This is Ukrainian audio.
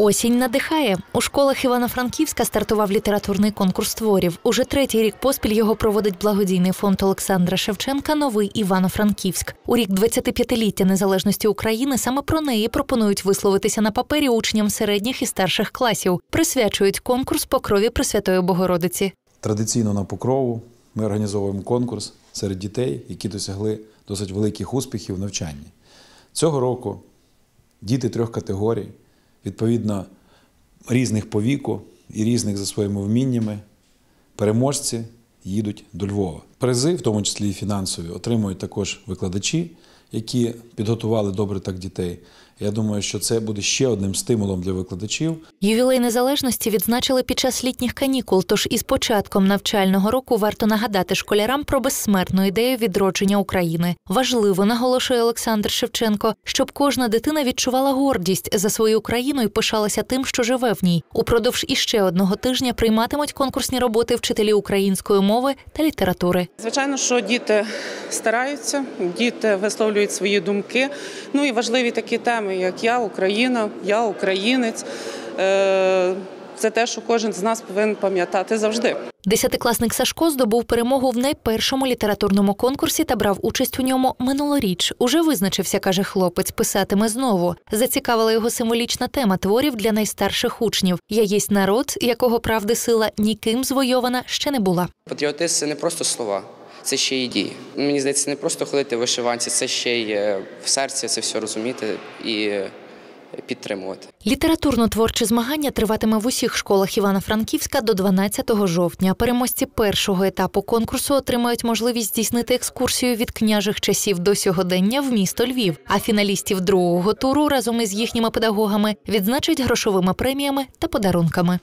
Осінь надихає у школах Івано-Франківська стартував літературний конкурс творів. Уже третій рік поспіль його проводить благодійний фонд Олександра Шевченка Новий Івано-Франківськ. У рік 25-ліття незалежності України саме про неї пропонують висловитися на папері учням середніх і старших класів. Присвячують конкурс покрові Пресвятої Богородиці. Традиційно на покрову ми організовуємо конкурс серед дітей, які досягли досить великих успіхів в навчанні цього року. Діти трьох категорій відповідно різних по віку і різних за своїми вміннями. Переможці їдуть до Львова. Призи, в тому числі і фінансові, отримують також викладачі, які підготували добре так дітей. Я думаю, що це буде ще одним стимулом для викладачів. Ювілей незалежності відзначили під час літніх канікул. Тож із початком навчального року варто нагадати школярам про безсмертну ідею відродження України. Важливо, наголошує Олександр Шевченко, щоб кожна дитина відчувала гордість за свою країну і пишалася тим, що живе в ній. Упродовж іще одного тижня прийматимуть конкурсні роботи вчителі української мови та літератури. Звичайно, що діти стараються, діти висловлюють свої думки. Ну і важливі такі теми, як я Україна, я українець. Е, це те, що кожен з нас повинен пам'ятати завжди. Десятикласник Сашко здобув перемогу в найпершому літературному конкурсі та брав участь у ньому минулоріч. Уже визначився, каже хлопець, писатиме знову. Зацікавила його символічна тема творів для найстарших учнів. Я єсть народ, якого правди сила ніким звойована ще не була. Патріотизм – це не просто слова, це ще й дії. Мені здається, не просто ходити в вишиванці, це ще й е, в серці це все розуміти і підтримувати. Літературно-творче змагання триватиме в усіх школах Івано-Франківська до 12 жовтня. Переможці першого етапу конкурсу отримають можливість здійснити екскурсію від княжих часів до сьогодення в місто Львів. А фіналістів другого туру разом із їхніми педагогами відзначать грошовими преміями та подарунками.